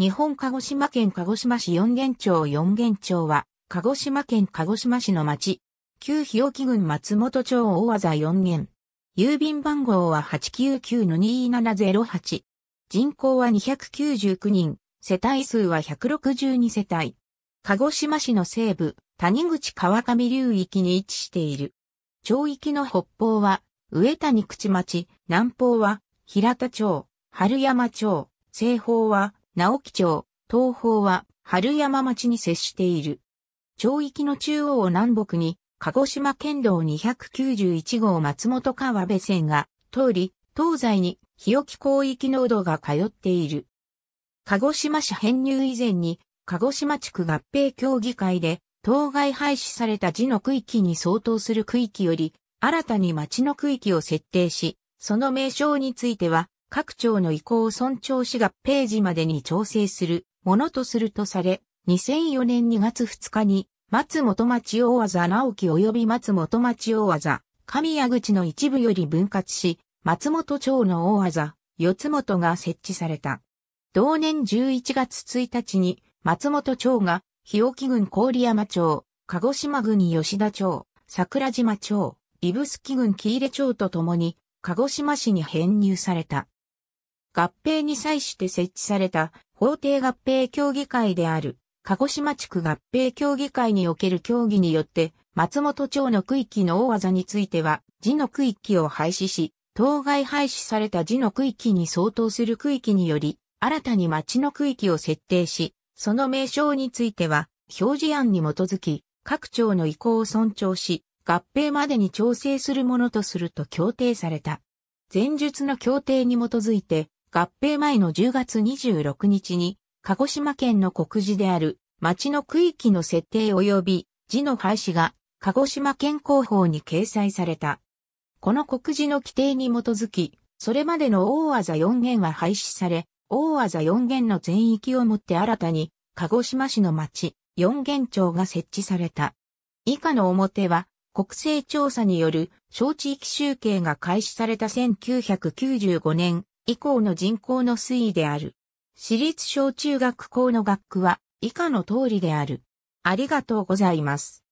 日本鹿児島県鹿児島市四元町四元町は、鹿児島県鹿児島市の町、旧日置郡松本町大技四元。郵便番号は899-2708。人口は299人、世帯数は162世帯。鹿児島市の西部、谷口川上流域に位置している。町域の北方は、上谷口町、南方は、平田町、春山町、西方は、直木町、東方は、春山町に接している。町域の中央を南北に、鹿児島県道291号松本川辺線が通り、東西に日置広域濃度が通っている。鹿児島市編入以前に、鹿児島地区合併協議会で、当該廃止された字の区域に相当する区域より、新たに町の区域を設定し、その名称については、各庁の意向を尊重し合ページまでに調整するものとするとされ、2004年2月2日に、松本町大技直樹及び松本町大技、神谷口の一部より分割し、松本町の大技、四つ本が設置された。同年11月1日に、松本町が、日置郡郡山町、鹿児島郡吉田町、桜島町、指宿郡喜入町とともに、鹿児島市に編入された。合併に際して設置された法定合併協議会である、鹿児島地区合併協議会における協議によって、松本町の区域の大技については、字の区域を廃止し、当該廃止された字の区域に相当する区域により、新たに町の区域を設定し、その名称については、表示案に基づき、各町の意向を尊重し、合併までに調整するものとすると協定された。前述の協定に基づいて、合併前の10月26日に、鹿児島県の国寺である町の区域の設定及び字の廃止が鹿児島県広報に掲載された。この国寺の規定に基づき、それまでの大技4元は廃止され、大技4元の全域をもって新たに、鹿児島市の町、4元町が設置された。以下の表は、国勢調査による小地域集計が開始された1995年以降の人口の推移である。私立小中学校の学区は以下の通りである。ありがとうございます。